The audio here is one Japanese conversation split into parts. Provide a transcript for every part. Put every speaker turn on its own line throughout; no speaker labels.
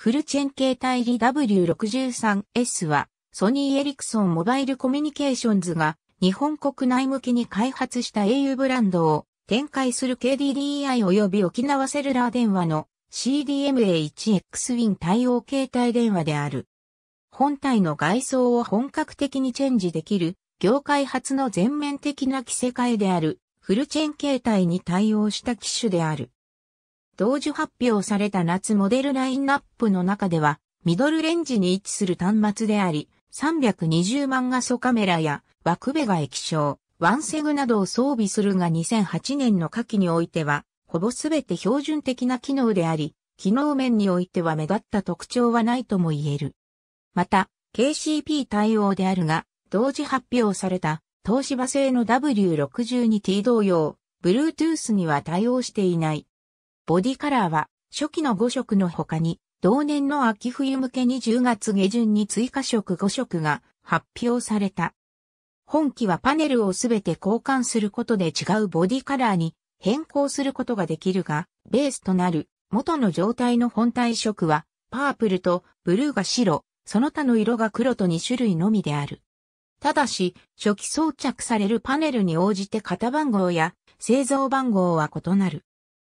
フルチェン形態リ W63S は、ソニーエリクソンモバイルコミュニケーションズが、日本国内向けに開発した au ブランドを展開する KDDI 及び沖縄セルラー電話の CDMA1X Win 対応携帯電話である。本体の外装を本格的にチェンジできる、業界初の全面的な着せ替えである、フルチェン形態に対応した機種である。同時発表された夏モデルラインナップの中では、ミドルレンジに位置する端末であり、320万画素カメラや、枠部が液晶、ワンセグなどを装備するが2008年の下記においては、ほぼすべて標準的な機能であり、機能面においては目立った特徴はないとも言える。また、KCP 対応であるが、同時発表された、東芝製の W62T 同様、Bluetooth には対応していない。ボディカラーは初期の5色の他に、同年の秋冬向けに10月下旬に追加色5色が発表された。本機はパネルをすべて交換することで違うボディカラーに変更することができるが、ベースとなる元の状態の本体色はパープルとブルーが白、その他の色が黒と2種類のみである。ただし、初期装着されるパネルに応じて型番号や製造番号は異なる。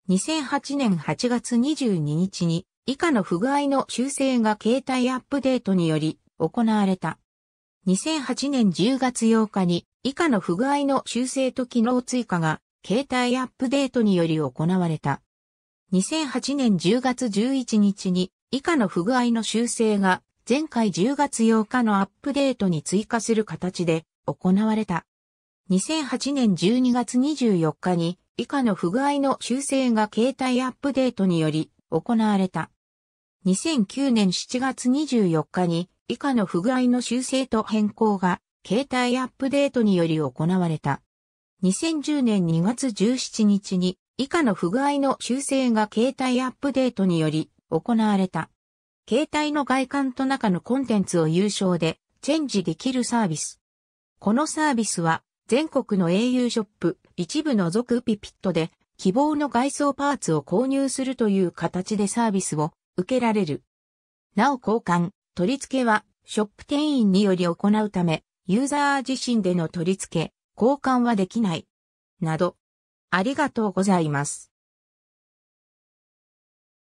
2008年8月22日に以下の不具合の修正が携帯アップデートにより行われた。2008年10月8日に以下の不具合の修正と機能追加が携帯アップデートにより行われた。2008年10月11日に以下の不具合の修正が前回10月8日のアップデートに追加する形で行われた。2008年12月24日に以下の不具合の修正が携帯アップデートにより行われた。2009年7月24日に以下の不具合の修正と変更が携帯アップデートにより行われた。2010年2月17日に以下の不具合の修正が携帯アップデートにより行われた。携帯の外観と中のコンテンツを有償でチェンジできるサービス。このサービスは全国の au ショップ、一部除くピピットで、希望の外装パーツを購入するという形でサービスを受けられる。なお交換、取り付けは、ショップ店員により行うため、ユーザー自身での取り付け、交換はできない。など、ありがとうございます。